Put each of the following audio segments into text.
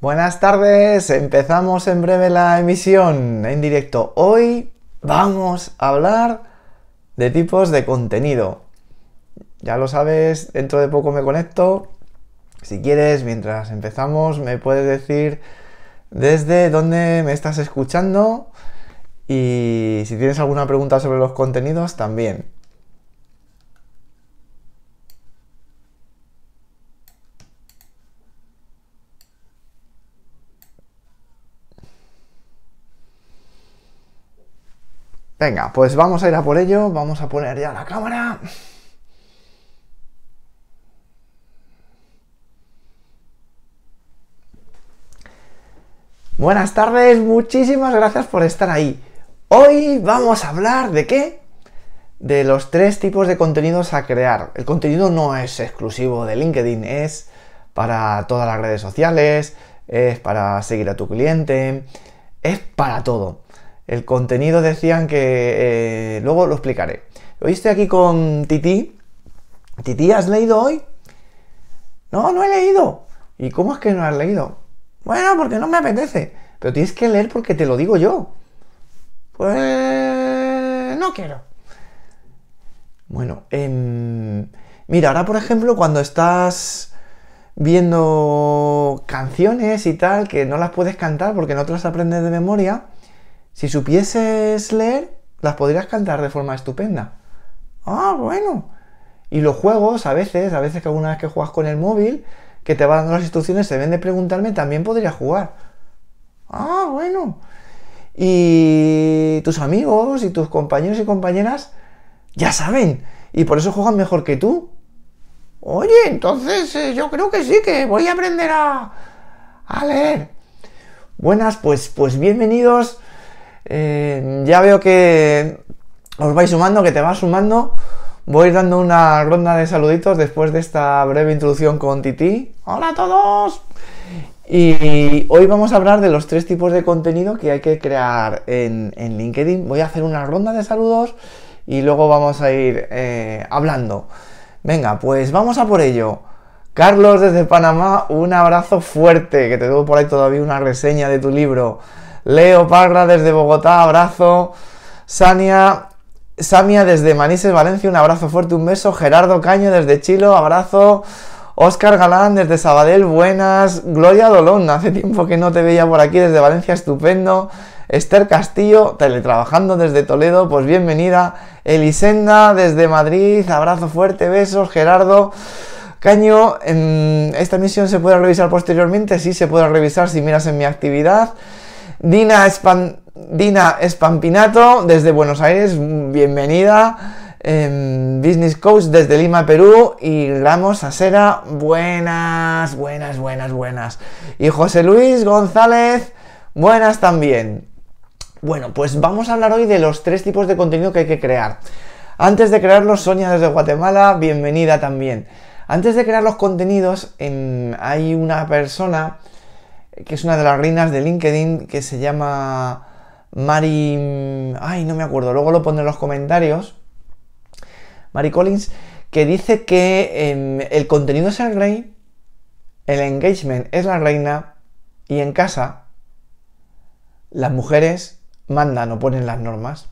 Buenas tardes, empezamos en breve la emisión en directo. Hoy vamos a hablar de tipos de contenido. Ya lo sabes, dentro de poco me conecto. Si quieres, mientras empezamos, me puedes decir desde dónde me estás escuchando y si tienes alguna pregunta sobre los contenidos también. Venga, pues vamos a ir a por ello, vamos a poner ya la cámara. Buenas tardes, muchísimas gracias por estar ahí. Hoy vamos a hablar de qué? De los tres tipos de contenidos a crear. El contenido no es exclusivo de LinkedIn, es para todas las redes sociales, es para seguir a tu cliente, es para todo. El contenido decían que... Eh, luego lo explicaré. Hoy estoy aquí con Titi? Titi, ¿has leído hoy? No, no he leído. ¿Y cómo es que no has leído? Bueno, porque no me apetece. Pero tienes que leer porque te lo digo yo. Pues... no quiero. Bueno, em, mira, ahora por ejemplo cuando estás viendo canciones y tal que no las puedes cantar porque no te las aprendes de memoria, si supieses leer, las podrías cantar de forma estupenda. Ah, bueno. Y los juegos, a veces, a veces que alguna vez que juegas con el móvil, que te va dando las instrucciones, se ven de preguntarme, también podrías jugar. Ah, bueno. Y tus amigos y tus compañeros y compañeras ya saben. Y por eso juegan mejor que tú. Oye, entonces eh, yo creo que sí, que voy a aprender a, a leer. Buenas, pues, pues bienvenidos eh, ya veo que os vais sumando, que te vas sumando. Voy a ir dando una ronda de saluditos después de esta breve introducción con Titi. ¡Hola a todos! Y hoy vamos a hablar de los tres tipos de contenido que hay que crear en, LinkedIn. Voy a hacer una ronda de saludos y luego vamos a ir eh, hablando. Venga, pues vamos a por ello. Carlos desde Panamá, un abrazo fuerte, que te doy por ahí todavía una reseña de tu libro. Leo Parra desde Bogotá, abrazo. Sania, Samia desde Manises, Valencia, un abrazo fuerte, un beso. Gerardo Caño desde Chilo, abrazo. Óscar Galán desde Sabadell, buenas. Gloria Dolón, hace tiempo que no te veía por aquí desde Valencia, estupendo. Esther Castillo, teletrabajando desde Toledo, pues bienvenida. Elisenda desde Madrid, abrazo fuerte, besos. Gerardo Caño, esta misión se puede revisar posteriormente, sí se puede revisar si miras en mi actividad. Dina, Spampinato, Espampinato, desde Buenos Aires, bienvenida. Em, business Coach desde Lima, Perú. Y Ramos Asera, buenas, buenas, buenas, buenas. Y José Luis González, buenas también. Bueno, pues vamos a hablar hoy de los tres tipos de contenido que hay que crear. Antes de crearlos, Sonia desde Guatemala, bienvenida también. Antes de crear los contenidos, em, hay una persona que es una de las reinas de LinkedIn que se llama Mari, Ay, no me acuerdo, luego lo pondré en los comentarios. Mari Collins, que dice que em, el contenido es el rey, el engagement es la reina y en casa las mujeres mandan o ponen las normas.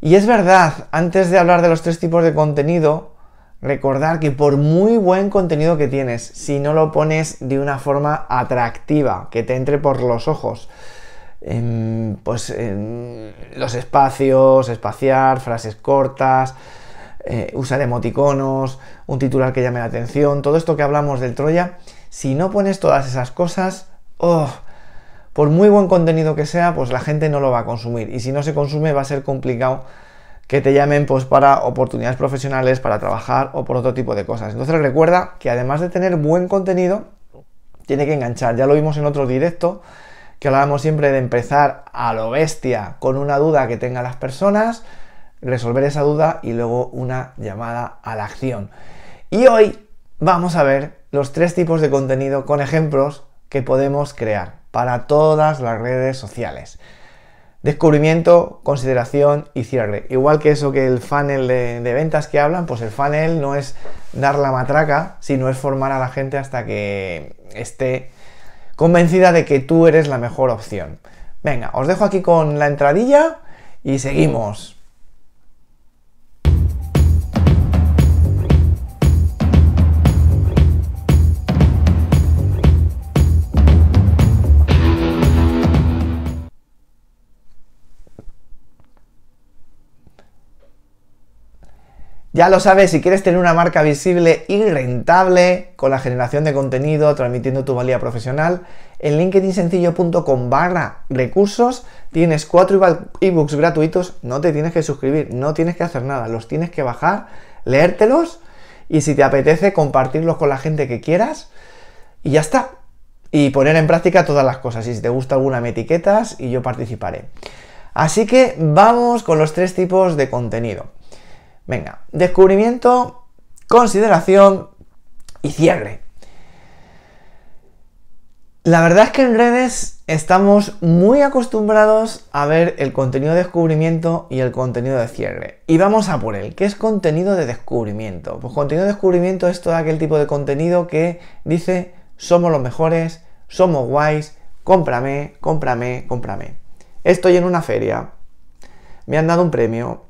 Y es verdad, antes de hablar de los tres tipos de contenido, recordar que por muy buen contenido que tienes, si no lo pones de una forma atractiva, que te entre por los ojos, em, pues em, los espacios, espaciar, frases cortas, eh, usar emoticonos, un titular que llame la atención, todo esto que hablamos del Troya, si no pones todas esas cosas, oh, por muy buen contenido que sea, pues la gente no lo va a consumir. Y si no se consume va a ser complicado que te llamen pues para oportunidades profesionales, para trabajar o por otro tipo de cosas. Entonces recuerda que además de tener buen contenido, tiene que enganchar. Ya lo vimos en otro directo, que hablábamos siempre de empezar a lo bestia con una duda que tengan las personas, resolver esa duda y luego una llamada a la acción. Y hoy vamos a ver los tres tipos de contenido con ejemplos que podemos crear para todas las redes sociales. Descubrimiento, consideración y cierre. Igual que eso que el funnel de, ventas que hablan, pues el funnel no es dar la matraca, sino es formar a la gente hasta que esté convencida de que tú eres la mejor opción. Venga, os dejo aquí con la entradilla y seguimos. Ya lo sabes, si quieres tener una marca visible y rentable con la generación de contenido, transmitiendo tu valía profesional, en linkedinsencillo.com barra recursos tienes cuatro ebooks gratuitos, no te tienes que suscribir, no tienes que hacer nada, los tienes que bajar, leértelos y si te apetece compartirlos con la gente que quieras y ya está. Y poner en práctica todas las cosas. Y si te gusta alguna me etiquetas y yo participaré. Así que vamos con los tres tipos de contenido. Venga, descubrimiento, consideración y cierre. La verdad es que en redes estamos muy acostumbrados a ver el contenido de descubrimiento y el contenido de cierre. Y vamos a por él. ¿Qué es contenido de descubrimiento? Pues contenido de descubrimiento es todo aquel tipo de contenido que dice somos los mejores, somos guays, cómprame, cómprame, cómprame. Estoy en una feria, me han dado un premio,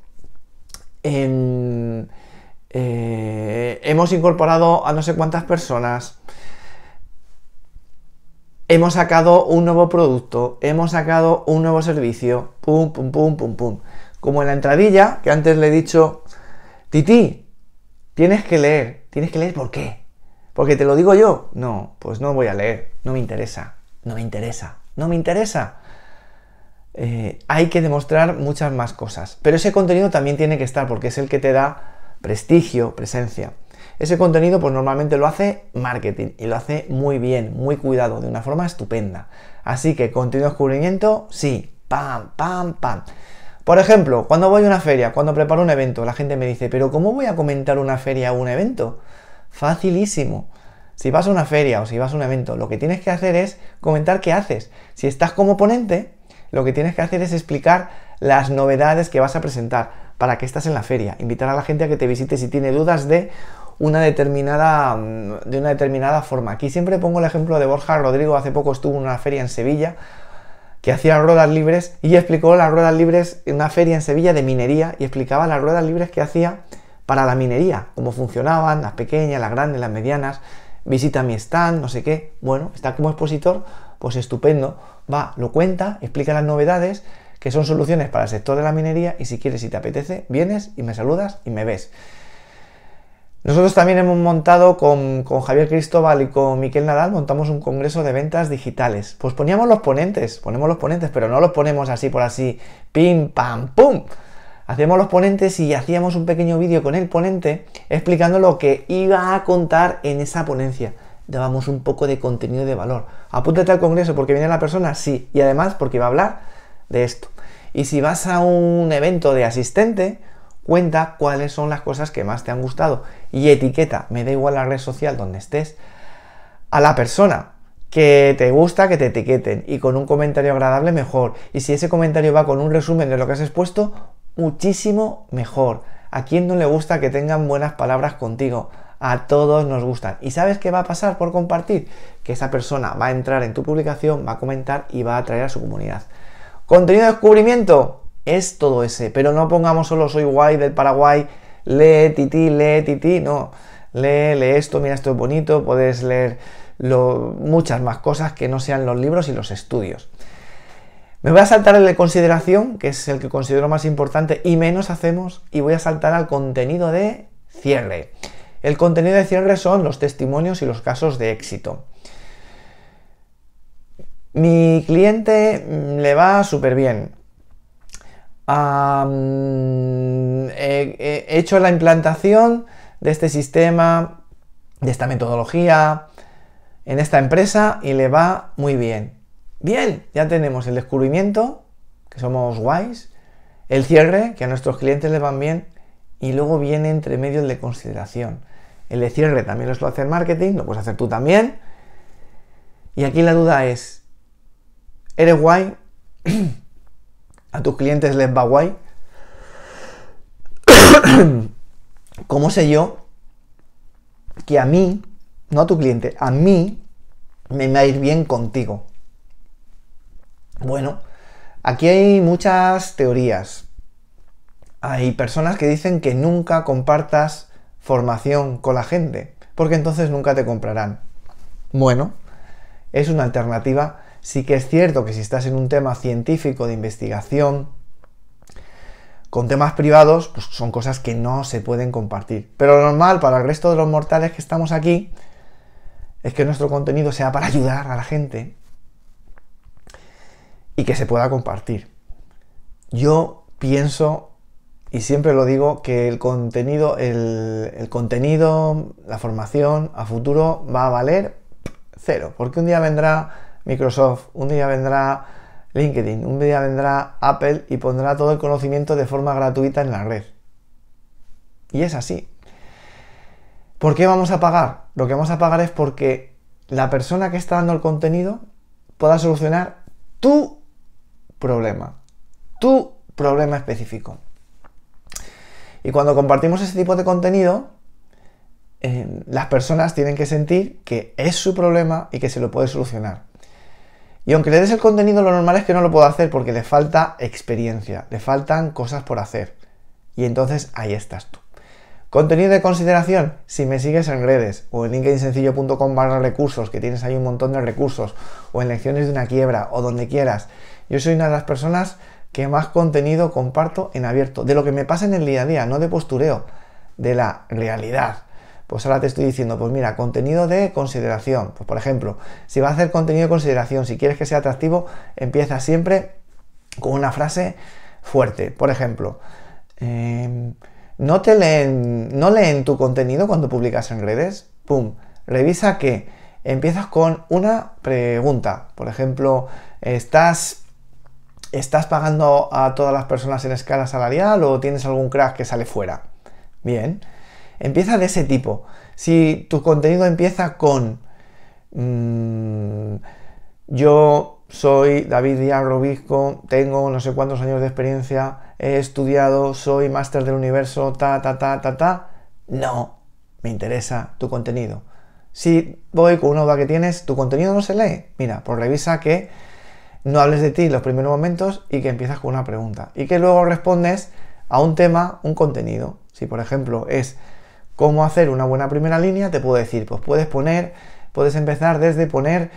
eh, hemos incorporado a no sé cuántas personas, hemos sacado un nuevo producto, hemos sacado un nuevo servicio, pum, pum, pum, pum, pum. Como en la entradilla, que antes le he dicho, Titi, tienes que leer, tienes que leer por qué. Porque te lo digo yo. No, pues no voy a leer, no me interesa, no me interesa, no me interesa. Eh, hay que demostrar muchas más cosas. Pero ese contenido también tiene que estar porque es el que te da prestigio, presencia. Ese contenido pues normalmente lo hace marketing y lo hace muy bien, muy cuidado, de una forma estupenda. Así que contenido de descubrimiento, sí, pam, pam, pam. Por ejemplo, cuando voy a una feria, cuando preparo un evento, la gente me dice, pero ¿cómo voy a comentar una feria o un evento? Facilísimo. Si vas a una feria o si vas a un evento, lo que tienes que hacer es comentar qué haces. Si estás como ponente, lo que tienes que hacer es explicar las novedades que vas a presentar, para que estás en la feria, invitar a la gente a que te visite si tiene dudas de una determinada, mm, de una determinada forma. Aquí siempre pongo el ejemplo de Borja Rodrigo, hace poco estuvo en una feria en Sevilla que hacía ruedas libres y explicó las ruedas libres en una feria en Sevilla de minería y explicaba las ruedas libres que hacía para la minería, cómo funcionaban, las pequeñas, las grandes, las medianas, visita mi stand, no sé qué. Bueno, está como expositor, pues estupendo, va, lo cuenta, explica las novedades, que son soluciones para el sector de la minería y si quieres, y te apetece, vienes y me saludas y me ves. Nosotros también hemos montado con, con, Javier Cristóbal y con Miquel Nadal, montamos un congreso de ventas digitales. Pues poníamos los ponentes, ponemos los ponentes, pero no los ponemos así por así, pim, pam, pum. Hacíamos los ponentes y hacíamos un pequeño vídeo con el ponente explicando lo que iba a contar en esa ponencia dábamos un poco de contenido de valor. Apúntate al congreso porque viene la persona, sí, y además porque va a hablar de esto. Y si vas a un evento de asistente, cuenta cuáles son las cosas que más te han gustado y etiqueta, me da igual la red social donde estés, a la persona que te gusta que te etiqueten y con un comentario agradable mejor. Y si ese comentario va con un resumen de lo que has expuesto, muchísimo mejor. ¿A quién no le gusta que tengan buenas palabras contigo? a todos nos gustan. ¿Y sabes qué va a pasar por compartir? Que esa persona va a entrar en tu publicación, va a comentar y va a atraer a su comunidad. Contenido de descubrimiento es todo ese, pero no pongamos solo soy guay del Paraguay, lee tití, lee tití, no. Lee, lee esto, mira esto es bonito, puedes leer lo, muchas más cosas que no sean los libros y los estudios. Me voy a saltar el de consideración, que es el que considero más importante y menos hacemos, y voy a saltar al contenido de cierre. El contenido de cierre son los testimonios y los casos de éxito. Mi cliente mm, le va súper bien. he, hecho la implantación de este sistema, de esta metodología, en esta empresa y le va muy bien. Bien, ya tenemos el descubrimiento, que somos guays, el cierre, que a nuestros clientes les van bien, y luego viene entre medios de consideración. El de cierre también lo hace hacer marketing, lo puedes hacer tú también. Y aquí la duda es, ¿eres guay? ¿A tus clientes les va guay? ¿Cómo sé yo que a mí, no a tu cliente, a mí me va a ir bien contigo? Bueno, aquí hay muchas teorías, hay personas que dicen que nunca compartas formación con la gente, porque entonces nunca te comprarán. Bueno, es una alternativa. Sí que es cierto que si estás en un tema científico de investigación, con temas privados, pues son cosas que no se pueden compartir. Pero lo normal para el resto de los mortales que estamos aquí es que nuestro contenido sea para ayudar a la gente y que se pueda compartir. Yo pienso y siempre lo digo que el contenido, el, contenido, la formación a futuro va a valer cero, porque un día vendrá Microsoft, un día vendrá LinkedIn, un día vendrá Apple y pondrá todo el conocimiento de forma gratuita en la red. Y es así. ¿Por qué vamos a pagar? Lo que vamos a pagar es porque la persona que está dando el contenido pueda solucionar tu problema, tu problema específico. Y cuando compartimos ese tipo de contenido, eh, las personas tienen que sentir que es su problema y que se lo puede solucionar. Y aunque le des el contenido, lo normal es que no lo pueda hacer porque le falta experiencia, le faltan cosas por hacer. Y entonces ahí estás tú. Contenido de consideración, si me sigues en redes o en linkedinsencillo.com barra recursos, que tienes ahí un montón de recursos, o en lecciones de una quiebra o donde quieras, yo soy una de las personas que más contenido comparto en abierto, de lo que me pasa en el día a día, no de postureo, de la realidad. Pues ahora te estoy diciendo, pues mira, contenido de consideración. Pues por ejemplo, si vas a hacer contenido de consideración, si quieres que sea atractivo, empieza siempre con una frase fuerte. Por ejemplo, em, no te leen, no leen tu contenido cuando publicas en redes. Pum, revisa que empiezas con una pregunta. Por ejemplo, estás ¿Estás pagando a todas las personas en escala salarial o tienes algún crack que sale fuera? Bien, empieza de ese tipo. Si tu contenido empieza con mm, yo soy David Díaz Robisco, tengo no sé cuántos años de experiencia, he estudiado, soy máster del universo, ta, ta, ta, ta, ta, no me interesa tu contenido. Si voy con una duda que tienes, tu contenido no se lee. Mira, pues revisa que no hables de ti en los primeros momentos y que empiezas con una pregunta y que luego respondes a un tema, un contenido. Si por ejemplo es cómo hacer una buena primera línea, te puedo decir, pues puedes poner, puedes empezar desde poner,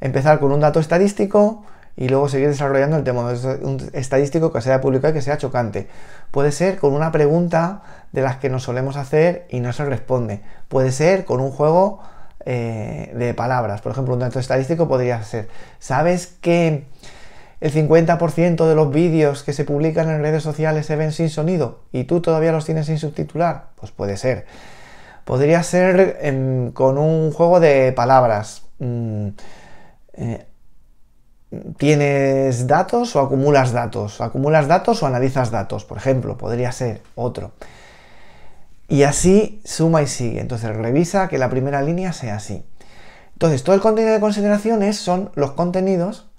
empezar con un dato estadístico y luego seguir desarrollando el tema un estadístico que sea público y que sea chocante. Puede ser con una pregunta de las que nos solemos hacer y no se responde. Puede ser con un juego eh, de palabras. Por ejemplo, un dato estadístico podría ser, ¿sabes que el 50% de los vídeos que se publican en redes sociales se ven sin sonido y tú todavía los tienes sin subtitular? Pues puede ser. Podría ser em, con un juego de palabras. Mm, eh, ¿Tienes datos o acumulas datos? ¿Acumulas datos o analizas datos? Por ejemplo, podría ser otro. Y así suma y sigue. Entonces revisa que la primera línea sea así. Entonces, todo el contenido de consideraciones son los contenidos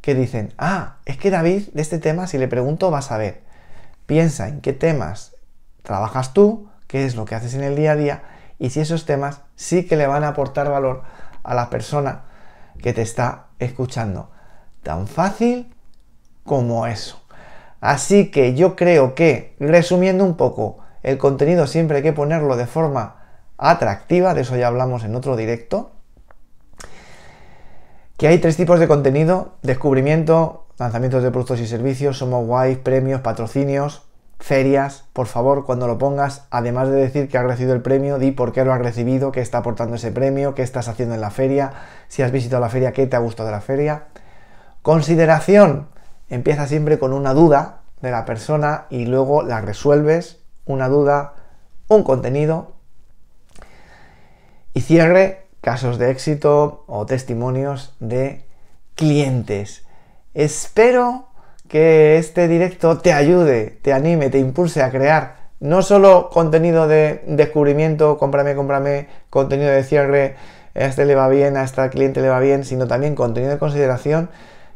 que dicen, ah, es que David de este tema, si le pregunto, va a saber. Piensa en qué temas trabajas tú, qué es lo que haces en el día a día, y si esos temas sí que le van a aportar valor a la persona que te está escuchando. Tan fácil como eso. Así que yo creo que, resumiendo un poco, el contenido siempre hay que ponerlo de forma atractiva, de eso ya hablamos en otro directo. Que hay tres tipos de contenido, descubrimiento, lanzamientos de productos y servicios, somos guays, premios, patrocinios, ferias, por favor, cuando lo pongas, además de decir que has recibido el premio, di por qué lo has recibido, qué está aportando ese premio, qué estás haciendo en la feria, si has visitado la feria, qué te ha gustado de la feria. Consideración, empieza siempre con una duda de la persona y luego la resuelves una duda, un contenido y cierre casos de éxito o testimonios de clientes. Espero que este directo te ayude, te anime, te impulse a crear no solo contenido de descubrimiento, cómprame, cómprame, contenido de cierre, a este le va bien, a este cliente le va bien, sino también contenido de consideración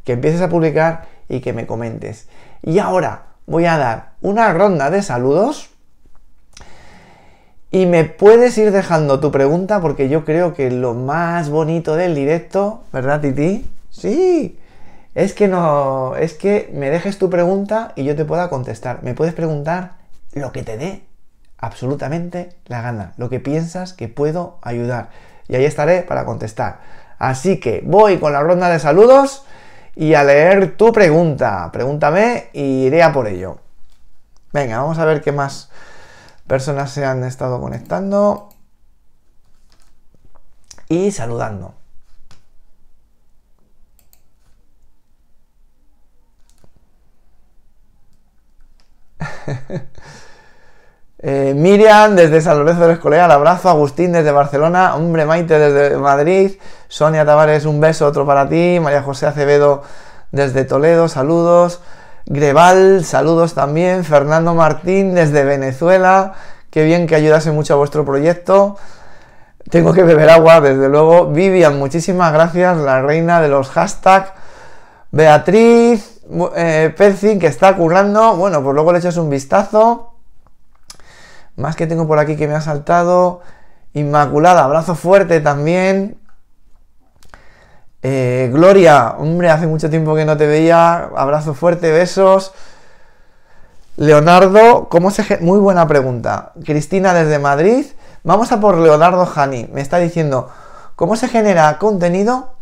que empieces a publicar y que me comentes. Y ahora voy a dar una ronda de saludos y me puedes ir dejando tu pregunta porque yo creo que lo más bonito del directo, ¿verdad, Titi? Sí. Es que no, es que me dejes tu pregunta y yo te pueda contestar. Me puedes preguntar lo que te dé absolutamente la gana, lo que piensas que puedo ayudar. Y ahí estaré para contestar. Así que voy con la ronda de saludos y a leer tu pregunta. Pregúntame y iré a por ello. Venga, vamos a ver qué más Personas se han estado conectando y saludando. Eh, Miriam desde San Lorenzo de la abrazo. Agustín desde Barcelona, hombre Maite desde Madrid. Sonia Tavares, un beso, otro para ti. María José Acevedo desde Toledo, saludos. Greval, saludos también. Fernando Martín desde Venezuela, qué bien que ayudase mucho a vuestro proyecto. Tengo que beber agua, desde luego. Vivian, muchísimas gracias, la reina de los hashtags. Beatriz, eh, que está currando. Bueno, pues luego le echas un vistazo. Más que tengo por aquí que me ha saltado. Inmaculada, abrazo fuerte también. Eh, Gloria, hombre, hace mucho tiempo que no te veía. Abrazo fuerte, besos. Leonardo, ¿cómo se Muy buena pregunta. Cristina desde Madrid. Vamos a por Leonardo Jani. Me está diciendo, ¿cómo se genera contenido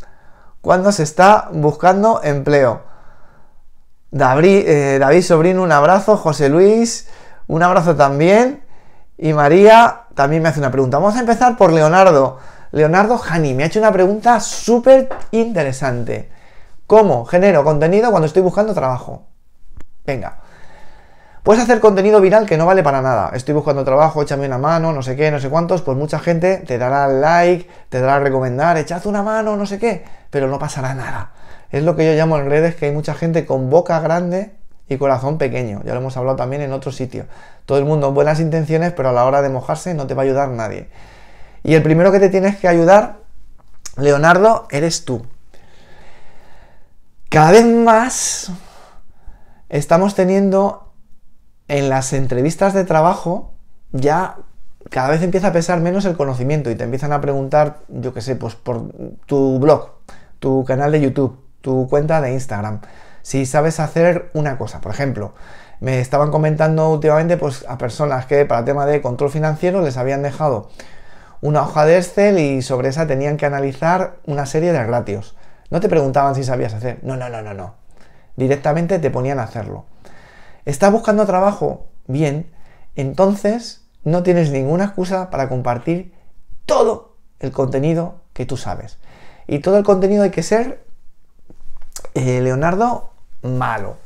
cuando se está buscando empleo? David, eh, David Sobrino, un abrazo. José Luis, un abrazo también. Y María también me hace una pregunta. Vamos a empezar por Leonardo. Leonardo Hani me ha hecho una pregunta súper interesante. ¿Cómo genero contenido cuando estoy buscando trabajo? Venga. Puedes hacer contenido viral que no vale para nada. Estoy buscando trabajo, échame una mano, no sé qué, no sé cuántos. Pues mucha gente te dará like, te dará recomendar, echad una mano, no sé qué. Pero no pasará nada. Es lo que yo llamo en redes que hay mucha gente con boca grande y corazón pequeño. Ya lo hemos hablado también en otro sitio. Todo el mundo buenas intenciones, pero a la hora de mojarse no te va a ayudar nadie. Y el primero que te tienes que ayudar, Leonardo, eres tú. Cada vez más estamos teniendo en las entrevistas de trabajo ya cada vez empieza a pesar menos el conocimiento y te empiezan a preguntar, yo qué sé, pues por tu blog, tu canal de YouTube, tu cuenta de Instagram, si sabes hacer una cosa, por ejemplo, me estaban comentando últimamente pues a personas que para tema de control financiero les habían dejado una hoja de Excel y sobre esa tenían que analizar una serie de ratios. No te preguntaban si sabías hacer. No, no, no, no, no. Directamente te ponían a hacerlo. ¿Estás buscando trabajo? Bien. Entonces no tienes ninguna excusa para compartir todo el contenido que tú sabes. Y todo el contenido hay que ser, eh, Leonardo, malo.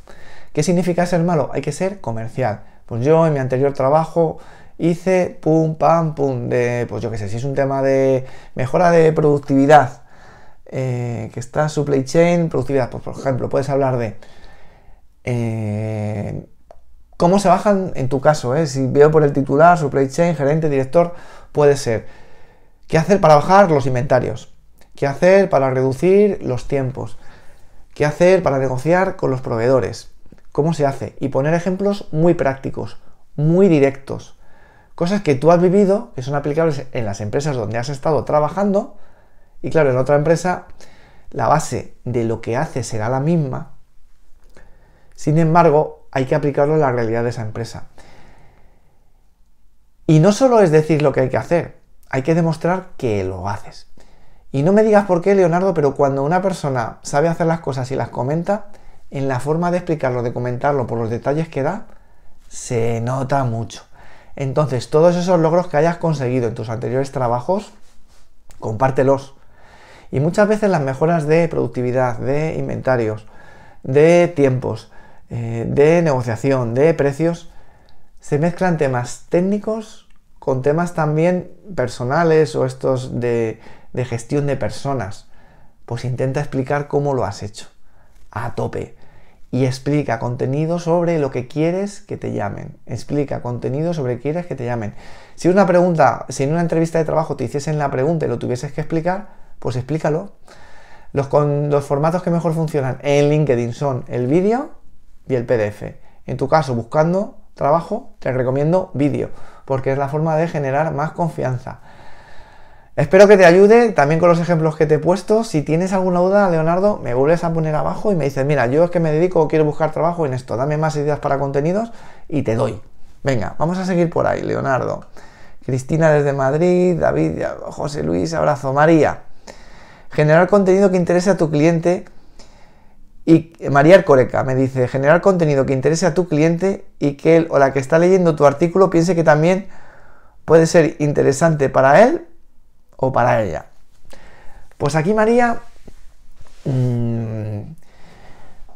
¿Qué significa ser malo? Hay que ser comercial. Pues yo en mi anterior trabajo hice pum, pam, pum, de, pues yo qué sé, si es un tema de mejora de productividad, eh, que está supply chain, productividad, pues, por ejemplo, puedes hablar de eh, cómo se bajan, en tu caso, ¿eh? si veo por el titular, supply chain, gerente, director, puede ser, ¿qué hacer para bajar los inventarios? ¿Qué hacer para reducir los tiempos? ¿Qué hacer para negociar con los proveedores? ¿Cómo se hace? Y poner ejemplos muy prácticos, muy directos, Cosas que tú has vivido, que son aplicables en las empresas donde has estado trabajando. Y claro, en otra empresa la base de lo que haces será la misma. Sin embargo, hay que aplicarlo en la realidad de esa empresa. Y no solo es decir lo que hay que hacer, hay que demostrar que lo haces. Y no me digas por qué, Leonardo, pero cuando una persona sabe hacer las cosas y las comenta, en la forma de explicarlo, de comentarlo, por los detalles que da, se nota mucho. Entonces, todos esos logros que hayas conseguido en tus anteriores trabajos, compártelos. Y muchas veces las mejoras de productividad, de inventarios, de tiempos, eh, de negociación, de precios, se mezclan temas técnicos con temas también personales o estos de gestión de personas. Pues intenta explicar cómo lo has hecho. A tope y explica contenido sobre lo que quieres que te llamen. Explica contenido sobre quieres que te llamen. Si una pregunta, si en una entrevista de trabajo te hiciesen la pregunta y lo tuvieses que explicar, pues explícalo. Los, los formatos que mejor funcionan en LinkedIn son el vídeo y el PDF. En tu caso, buscando trabajo, te recomiendo vídeo, porque es la forma de generar más confianza. Espero que te ayude también con los ejemplos que te he puesto. Si tienes alguna duda, Leonardo, me vuelves a poner abajo y me dices, mira, yo es que me dedico, quiero buscar trabajo en esto, dame más ideas para contenidos y te doy. Venga, vamos a seguir por ahí, Leonardo. Cristina desde Madrid, David, José Luis, abrazo. María, generar contenido que interese a tu cliente y María Arcoreca me dice, generar contenido que interese a tu cliente y que él o la que está leyendo tu artículo piense que también puede ser interesante para él o para ella. Pues aquí María, mm,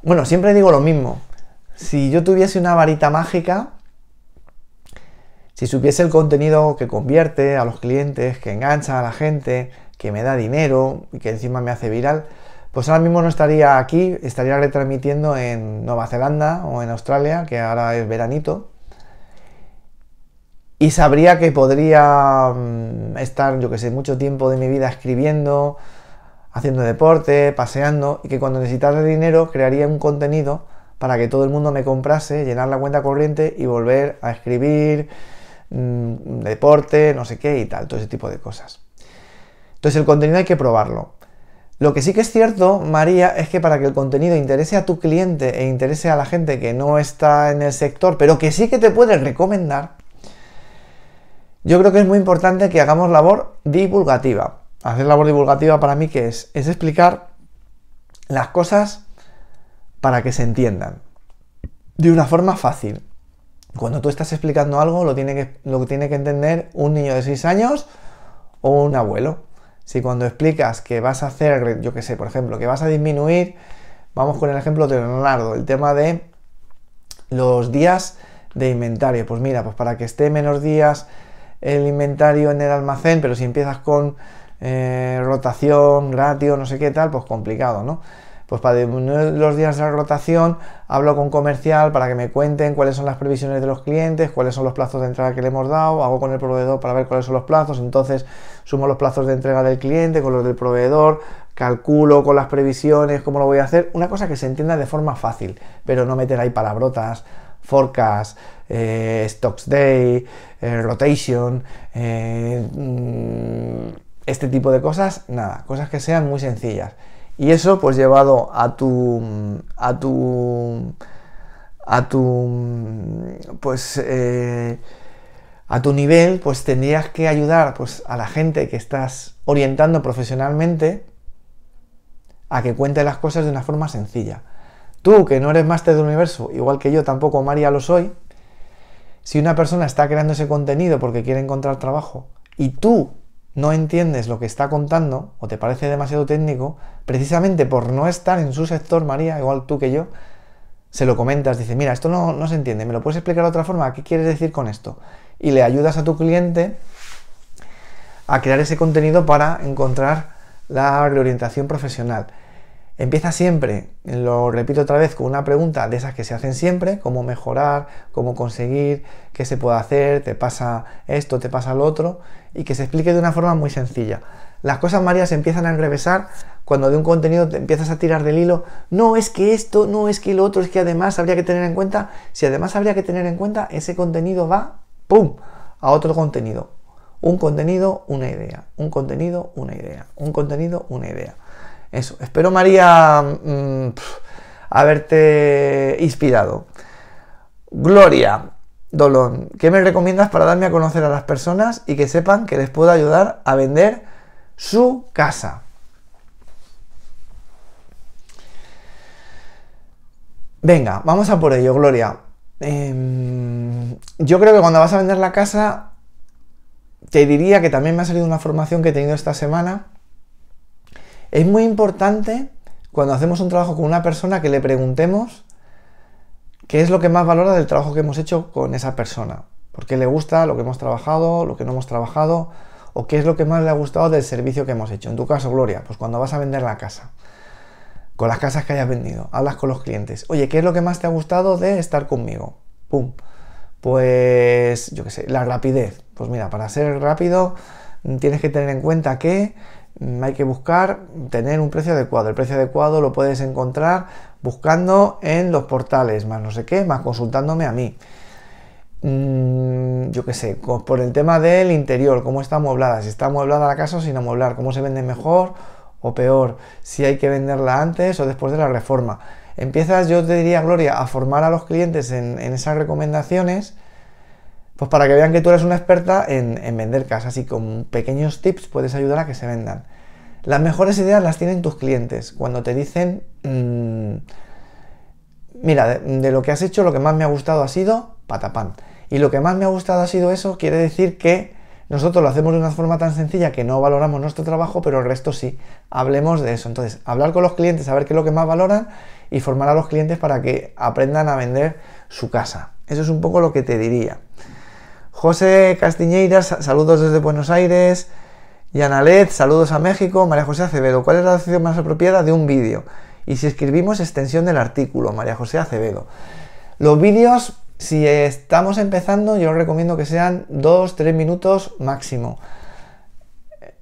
bueno, siempre digo lo mismo. Si yo tuviese una varita mágica, si supiese el contenido que convierte a los clientes, que engancha a la gente, que me da dinero y que encima me hace viral, pues ahora mismo no estaría aquí, estaría retransmitiendo en Nueva Zelanda o en Australia, que ahora es veranito, y sabría que podría mm, estar, yo que sé, mucho tiempo de mi vida escribiendo, haciendo deporte, paseando, y que cuando necesitara dinero crearía un contenido para que todo el mundo me comprase, llenar la cuenta corriente y volver a escribir mm, deporte, no sé qué y tal, todo ese tipo de cosas. Entonces el contenido hay que probarlo. Lo que sí que es cierto, María, es que para que el contenido interese a tu cliente e interese a la gente que no está en el sector, pero que sí que te puede recomendar, yo creo que es muy importante que hagamos labor divulgativa. Hacer labor divulgativa para mí que es, es explicar las cosas para que se entiendan de una forma fácil. Cuando tú estás explicando algo, lo tiene que, lo tiene que entender un niño de 6 años o un abuelo. Si cuando explicas que vas a hacer, yo qué sé, por ejemplo, que vas a disminuir, vamos con el ejemplo de Leonardo, el tema de los días de inventario. Pues mira, pues para que esté menos días el inventario en el almacén, pero si empiezas con eh, rotación, ratio, no sé qué tal, pues complicado, ¿no? Pues para disminuir los días de la rotación, hablo con comercial para que me cuenten cuáles son las previsiones de los clientes, cuáles son los plazos de entrega que le hemos dado, hago con el proveedor para ver cuáles son los plazos, entonces sumo los plazos de entrega del cliente con los del proveedor, calculo con las previsiones cómo lo voy a hacer, una cosa que se entienda de forma fácil, pero no meter ahí palabrotas forecast, eh, stocks day, eh, rotation, eh, mm, este tipo de cosas, nada, cosas que sean muy sencillas. Y eso pues llevado a tu a tu a tu pues a tu nivel, pues tendrías que ayudar pues, a la gente que estás orientando profesionalmente a que cuente las cosas de una forma sencilla. Tú, que no eres máster del universo, igual que yo tampoco, María, lo soy, si una persona está creando ese contenido porque quiere encontrar trabajo y tú no entiendes lo que está contando o te parece demasiado técnico, precisamente por no estar en su sector, María, igual tú que yo, se lo comentas, dice, mira, esto no, no se entiende, ¿me lo puedes explicar de otra forma? ¿Qué quieres decir con esto? Y le ayudas a tu cliente a crear ese contenido para encontrar la reorientación profesional. Empieza siempre, lo repito otra vez, con una pregunta de esas que se hacen siempre, cómo mejorar, cómo conseguir, qué se puede hacer, te pasa esto, te pasa lo otro, y que se explique de una forma muy sencilla. Las cosas María empiezan a enrevesar cuando de un contenido te empiezas a tirar del hilo, no es que esto, no es que lo otro, es que además habría que tener en cuenta, si además habría que tener en cuenta, ese contenido va, ¡pum!, a otro contenido. Un contenido, una idea. Un contenido, una idea. Un contenido, una idea. Eso, espero María mm, haberte inspirado. Gloria, Dolón, ¿qué me recomiendas para darme a conocer a las personas y que sepan que les puedo ayudar a vender su casa? Venga, vamos a por ello, Gloria. Em, yo creo que cuando vas a vender la casa, te diría que también me ha salido una formación que he tenido esta semana es muy importante cuando hacemos un trabajo con una persona que le preguntemos qué es lo que más valora del trabajo que hemos hecho con esa persona. ¿Por qué le gusta lo que hemos trabajado, lo que no hemos trabajado? ¿O qué es lo que más le ha gustado del servicio que hemos hecho? En tu caso, Gloria, pues cuando vas a vender la casa, con las casas que hayas vendido, hablas con los clientes. Oye, ¿qué es lo que más te ha gustado de estar conmigo? ¡Pum! Pues, yo qué sé, la rapidez. Pues mira, para ser rápido tienes que tener en cuenta que hay que buscar tener un precio adecuado. El precio adecuado lo puedes encontrar buscando en los portales, más no sé qué, más consultándome a mí. Mm, yo qué sé, por el tema del interior, cómo está amueblada, si está amueblada la casa o sin amueblar, cómo se vende mejor o peor, si hay que venderla antes o después de la reforma. Empiezas, yo te diría, Gloria, a formar a los clientes en esas recomendaciones pues para que vean que tú eres una experta en, vender casas y con pequeños tips puedes ayudar a que se vendan. Las mejores ideas las tienen tus clientes cuando te dicen, mm, mira, de, de, lo que has hecho lo que más me ha gustado ha sido patapán. Y lo que más me ha gustado ha sido eso, quiere decir que nosotros lo hacemos de una forma tan sencilla que no valoramos nuestro trabajo, pero el resto sí. Hablemos de eso. Entonces, hablar con los clientes, saber qué es lo que más valoran y formar a los clientes para que aprendan a vender su casa. Eso es un poco lo que te diría. José Castiñeiras, saludos desde Buenos Aires. Y saludos a México. María José Acevedo, ¿cuál es la acción más apropiada de un vídeo? Y si escribimos extensión del artículo, María José Acevedo. Los vídeos, si estamos empezando, yo recomiendo que sean 2-3 minutos máximo.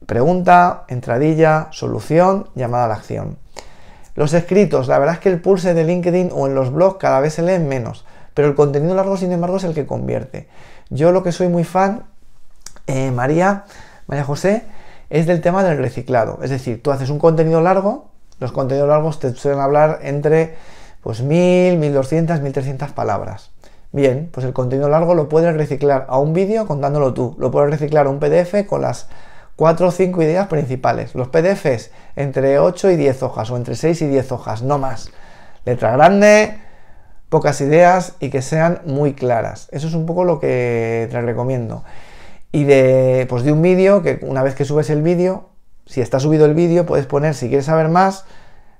Pregunta, entradilla, solución, llamada a la acción. Los escritos, la verdad es que el pulse de LinkedIn o en los blogs cada vez se leen menos, pero el contenido largo, sin embargo, es el que convierte. Yo lo que soy muy fan, eh, María, María José, es del tema del reciclado. Es decir, tú haces un contenido largo, los contenidos largos te suelen hablar entre pues 1000, 1200, 1300 palabras. Bien, pues el contenido largo lo puedes reciclar a un vídeo contándolo tú, lo puedes reciclar a un PDF con las 4 o 5 ideas principales. Los PDFs entre 8 y 10 hojas o entre 6 y 10 hojas, no más. Letra grande, pocas ideas y que sean muy claras. Eso es un poco lo que te recomiendo. Y de, pues de un vídeo, que una vez que subes el vídeo, si está subido el vídeo, puedes poner, si quieres saber más,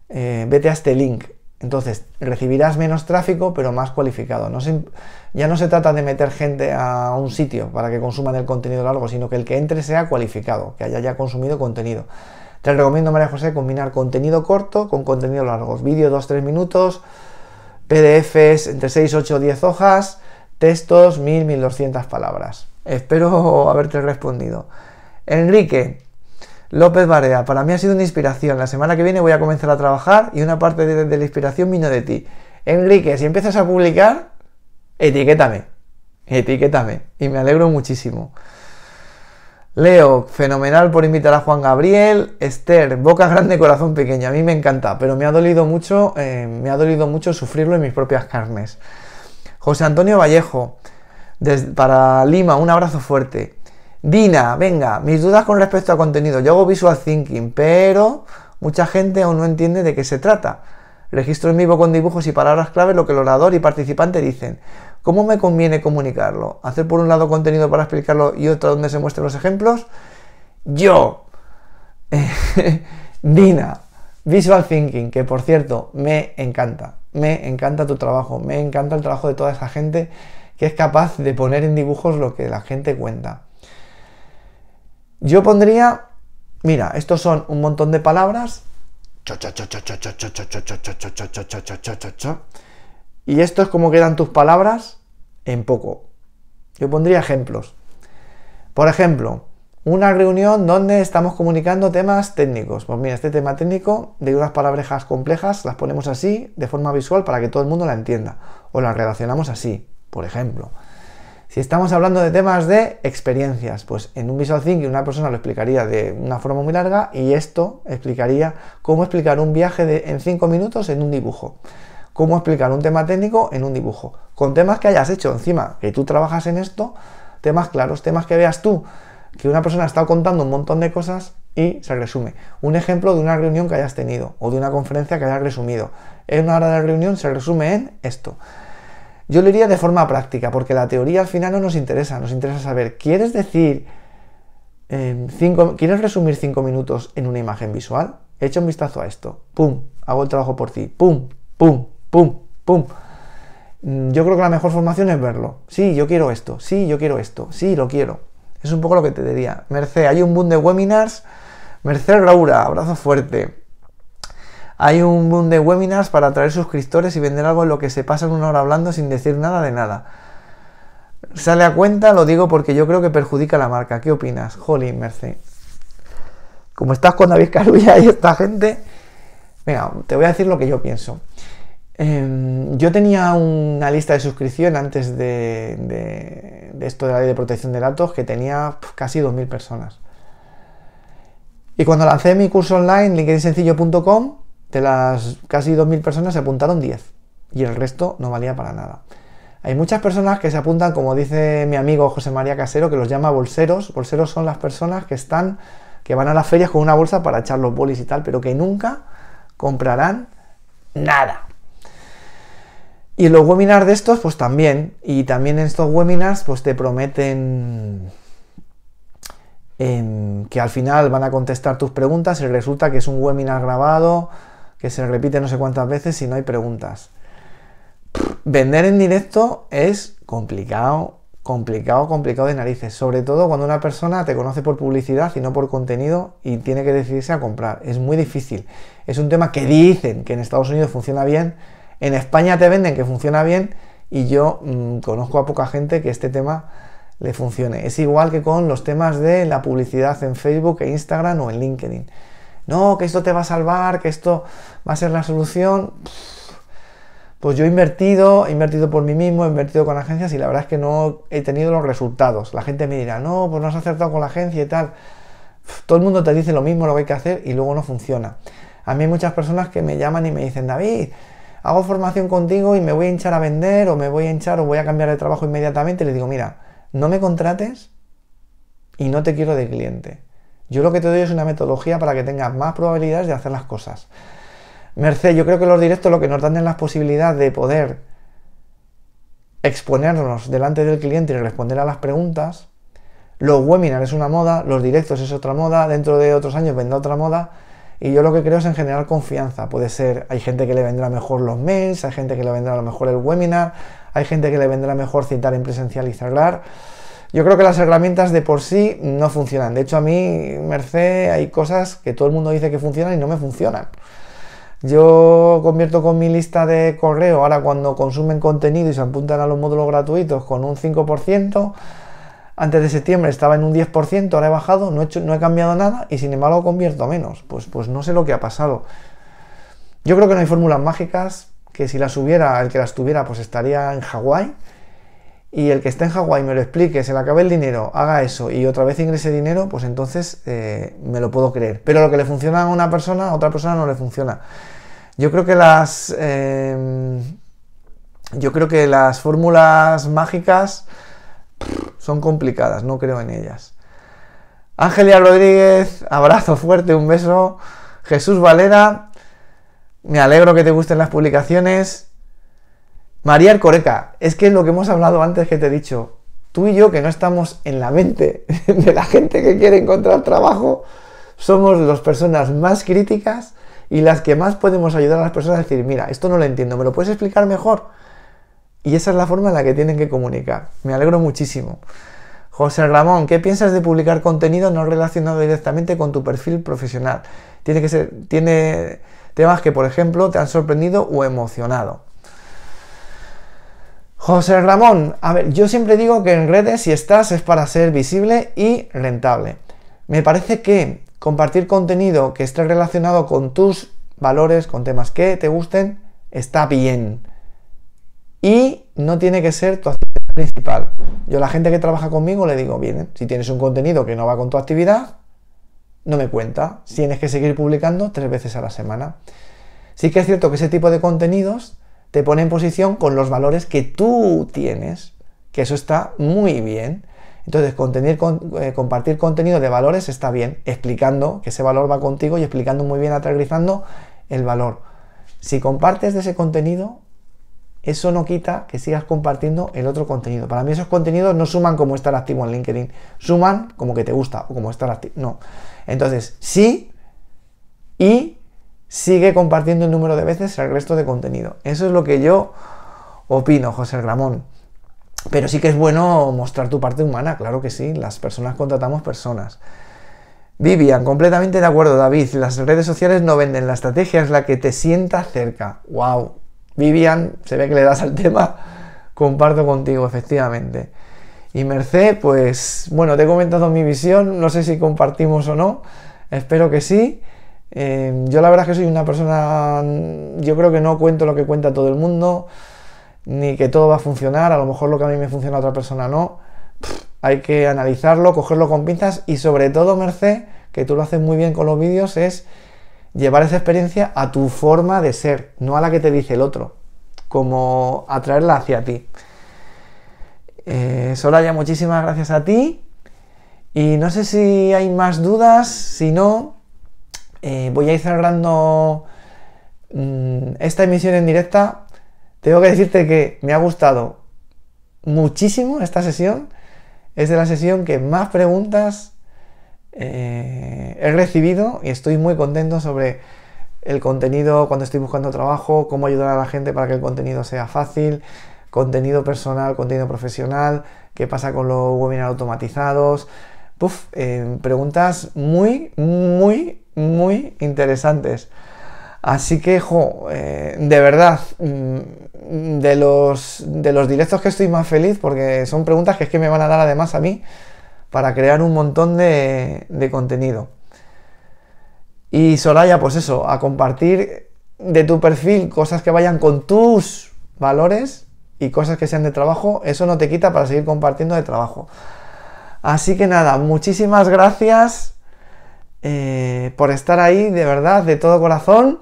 eh, vete a este link. Entonces recibirás menos tráfico, pero más cualificado. No ya no se trata de meter gente a un sitio para que consuman el contenido largo, sino que el que entre sea cualificado, que haya ya consumido contenido. Te recomiendo, María José, combinar contenido corto con contenido largo. Vídeo 2-3 minutos, PDFs entre 6, 8 o 10 hojas, textos 1000, 1200 palabras. Espero haberte respondido. Enrique López Barea, para mí ha sido una inspiración. La semana que viene voy a comenzar a trabajar y una parte de, de la inspiración vino de ti. Enrique, si empiezas a publicar, etiquétame. Etiquétame. Y me alegro muchísimo. Leo, fenomenal por invitar a Juan Gabriel. Esther, boca grande, corazón pequeño. A mí me encanta, pero me ha dolido mucho, eh, me ha dolido mucho sufrirlo en mis propias carnes. José Antonio Vallejo, para Lima, un abrazo fuerte. Dina, venga, mis dudas con respecto a contenido. Yo hago visual thinking, pero mucha gente aún no entiende de qué se trata. Registro en vivo con dibujos y palabras clave lo que el orador y participante dicen. ¿Cómo me conviene comunicarlo? ¿Hacer por un lado contenido para explicarlo y otro donde se muestren los ejemplos? Yo, Dina, Visual Thinking, que por cierto, me encanta, me encanta tu trabajo, me encanta el trabajo de toda esa gente que es capaz de poner en dibujos lo que la gente cuenta. Yo pondría, mira, estos son un montón de palabras. Y esto es como quedan tus palabras en poco. Yo pondría ejemplos. Por ejemplo, una reunión donde estamos comunicando temas técnicos. Pues mira, este tema técnico, de unas palabrejas complejas, las ponemos así, de forma visual, para que todo el mundo la entienda. O las relacionamos así, por ejemplo. Si estamos hablando de temas de experiencias, pues en un Visual Thinking una persona lo explicaría de una forma muy larga y esto explicaría cómo explicar un viaje en 5 minutos en un dibujo cómo explicar un tema técnico en un dibujo. Con temas que hayas hecho encima, que tú trabajas en esto, temas claros, temas que veas tú, que una persona ha estado contando un montón de cosas y se resume. Un ejemplo de una reunión que hayas tenido o de una conferencia que hayas resumido. En una hora de reunión se resume en esto. Yo lo diría de forma práctica, porque la teoría al final no nos interesa, nos interesa saber, ¿quieres decir, em, cinco, ¿quieres resumir cinco minutos en una imagen visual? Echa un vistazo a esto, pum, hago el trabajo por ti, pum, pum, pum, pum. Mm, yo creo que la mejor formación es verlo. Sí, yo quiero esto. Sí, yo quiero esto. Sí, lo quiero. Es un poco lo que te diría. Merced, hay un boom de webinars. Merced Laura, abrazo fuerte. Hay un boom de webinars para atraer suscriptores y vender algo en lo que se pasan una hora hablando sin decir nada de nada. Sale a cuenta, lo digo porque yo creo que perjudica la marca. ¿Qué opinas? Jolín, Merced. Como estás con David Carulla y esta gente, venga, te voy a decir lo que yo pienso. Em, yo tenía una lista de suscripción antes de, esto de la ley de protección de datos que tenía casi 2.000 personas. Y cuando lancé mi curso online, linkedinsencillo.com, de las casi 2.000 personas se apuntaron 10 y el resto no valía para nada. Hay muchas personas que se apuntan, como dice mi amigo José María Casero, que los llama bolseros. Bolseros son las personas que están, que van a las ferias con una bolsa para echar los bolis y tal, pero que nunca comprarán nada. Y los webinars de estos, pues también. Y también en estos webinars, pues te prometen em, que al final van a contestar tus preguntas y resulta que es un webinar grabado, que se repite no sé cuántas veces y no hay preguntas. Vender en directo es complicado, complicado, complicado de narices. Sobre todo cuando una persona te conoce por publicidad y no por contenido y tiene que decidirse a comprar. Es muy difícil. Es un tema que dicen que en Estados Unidos funciona bien en España te venden que funciona bien y yo mm, conozco a poca gente que este tema le funcione. Es igual que con los temas de la publicidad en Facebook e Instagram o en LinkedIn. No, que esto te va a salvar, que esto va a ser la solución. Pues yo he invertido, he invertido por mí mismo, he invertido con agencias y la verdad es que no he tenido los resultados. La gente me dirá, no, pues no has acertado con la agencia y tal. Todo el mundo te dice lo mismo, lo que hay que hacer y luego no funciona. A mí hay muchas personas que me llaman y me dicen, David, hago formación contigo y me voy a hinchar a vender o me voy a hinchar o voy a cambiar de trabajo inmediatamente, le digo, mira, no me contrates y no te quiero de cliente. Yo lo que te doy es una metodología para que tengas más probabilidades de hacer las cosas. Merced, yo creo que los directos lo que nos dan es la posibilidad de poder exponernos delante del cliente y responder a las preguntas. Los webinars es una moda, los directos es otra moda, dentro de otros años vendrá otra moda y yo lo que creo es en general confianza. Puede ser, hay gente que le vendrá mejor los mails, hay gente que le vendrá a lo mejor el webinar, hay gente que le vendrá mejor citar en presencial y cerrar. Yo creo que las herramientas de por sí no funcionan. De hecho, a mí, Merced, hay cosas que todo el mundo dice que funcionan y no me funcionan. Yo convierto con mi lista de correo ahora cuando consumen contenido y se apuntan a los módulos gratuitos con un 5% antes de septiembre estaba en un 10%, ahora he bajado, no he, cambiado nada y sin embargo convierto menos. Pues, pues no sé lo que ha pasado. Yo creo que no hay fórmulas mágicas, que si las hubiera, el que las tuviera, pues estaría en Hawái. Y el que esté en Hawái me lo explique, se le acabe el dinero, haga eso y otra vez ingrese dinero, pues entonces eh, me lo puedo creer. Pero lo que le funciona a una persona, a otra persona no le funciona. Yo creo que las. Eh, yo creo que las fórmulas mágicas son complicadas, no creo en ellas. Ángelia Rodríguez, abrazo fuerte, un beso. Jesús Valera, me alegro que te gusten las publicaciones. María Arcoreca, es que es lo que hemos hablado antes que te he dicho. Tú y yo, que no estamos en la mente de la gente que quiere encontrar trabajo, somos las personas más críticas y las que más podemos ayudar a las personas a decir, mira, esto no lo entiendo, ¿me lo puedes explicar mejor? Y esa es la forma en la que tienen que comunicar. Me alegro muchísimo. José Ramón, ¿qué piensas de publicar contenido no relacionado directamente con tu perfil profesional? Tiene que temas que, por ejemplo, te han sorprendido o emocionado. José Ramón, a ver, yo siempre digo que en redes si estás es para ser visible y rentable. Me parece que compartir contenido que esté relacionado con tus valores, con temas que te gusten, está bien y no tiene que ser tu actividad principal. Yo a la gente que trabaja conmigo le digo, bien, si tienes un contenido que no va con tu actividad, no me cuenta. Tienes que seguir publicando tres veces a la semana. Sí que es cierto que ese tipo de contenidos te pone en posición con los valores que tú tienes, que eso está muy bien. Entonces, eh, compartir contenido de valores está bien, explicando que ese valor va contigo y explicando muy bien, aterrizando el valor. Si compartes de ese contenido, eso no quita que sigas compartiendo el otro contenido. Para mí esos contenidos no suman como estar activo en LinkedIn, suman como que te gusta o como estar activo. No. Entonces, sí y sigue compartiendo el número de veces el resto de contenido. Eso es lo que yo opino, José Gramón. Pero sí que es bueno mostrar tu parte humana, claro que sí. Las personas contratamos personas. Vivian, completamente de acuerdo, David. Las redes sociales no venden, la estrategia es la que te sienta cerca. ¡Wow! Vivian, se ve que le das al tema, comparto contigo, efectivamente. Y Merced, pues bueno, te he comentado mi visión, no sé si compartimos o no, espero que sí. Em, yo la verdad es que soy una persona, yo creo que no cuento lo que cuenta todo el mundo, ni que todo va a funcionar, a lo mejor lo que a mí me funciona a otra persona no. hay que analizarlo, cogerlo con pinzas y sobre todo, Merced, que tú lo haces muy bien con los vídeos, es llevar esa experiencia a tu forma de ser, no a la que te dice el otro, como atraerla hacia ti. Eh, Soraya, muchísimas gracias a ti. Y no sé si hay más dudas, si no, eh, voy a ir cerrando mm, esta emisión en directa. Tengo que decirte que me ha gustado muchísimo esta sesión. Es de la sesión que más preguntas eh, he recibido y estoy muy contento sobre el contenido cuando estoy buscando trabajo, cómo ayudar a la gente para que el contenido sea fácil, contenido personal, contenido profesional, qué pasa con los webinars automatizados. Eh, preguntas muy, muy, muy interesantes. Así que, jo, eh, de verdad, mm, de los, de los directos que estoy más feliz porque son preguntas que es que me van a dar además a mí para crear un montón de, contenido. Y Soraya, pues eso, a compartir de tu perfil cosas que vayan con tus valores y cosas que sean de trabajo, eso no te quita para seguir compartiendo de trabajo. Así que nada, muchísimas gracias eh, por estar ahí, de verdad, de todo corazón.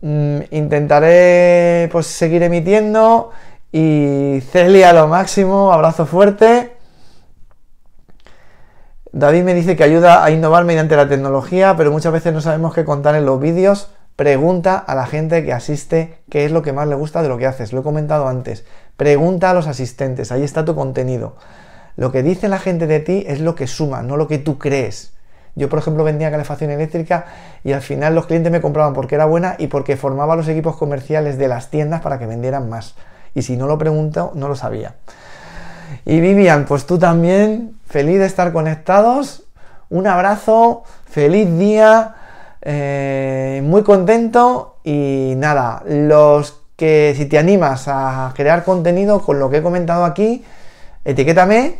Mm, intentaré pues seguir emitiendo y Celia lo máximo, abrazo fuerte David me dice que ayuda a innovar mediante la tecnología, pero muchas veces no sabemos qué contar en los vídeos. Pregunta a la gente que asiste qué es lo que más le gusta de lo que haces. Lo he comentado antes. Pregunta a los asistentes, ahí está tu contenido. Lo que dice la gente de ti es lo que suma, no lo que tú crees. Yo, por ejemplo, vendía calefacción eléctrica y al final los clientes me compraban porque era buena y porque formaba los equipos comerciales de las tiendas para que vendieran más. Y si no lo pregunto, no lo sabía. Y Vivian, pues tú también, feliz de estar conectados. Un abrazo, feliz día, eh, muy contento y nada, los que si te animas a crear contenido con lo que he comentado aquí, etiquétame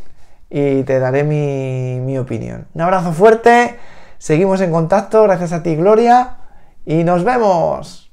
y te daré mi, mi opinión. Un abrazo fuerte, seguimos en contacto, gracias a ti Gloria y nos vemos.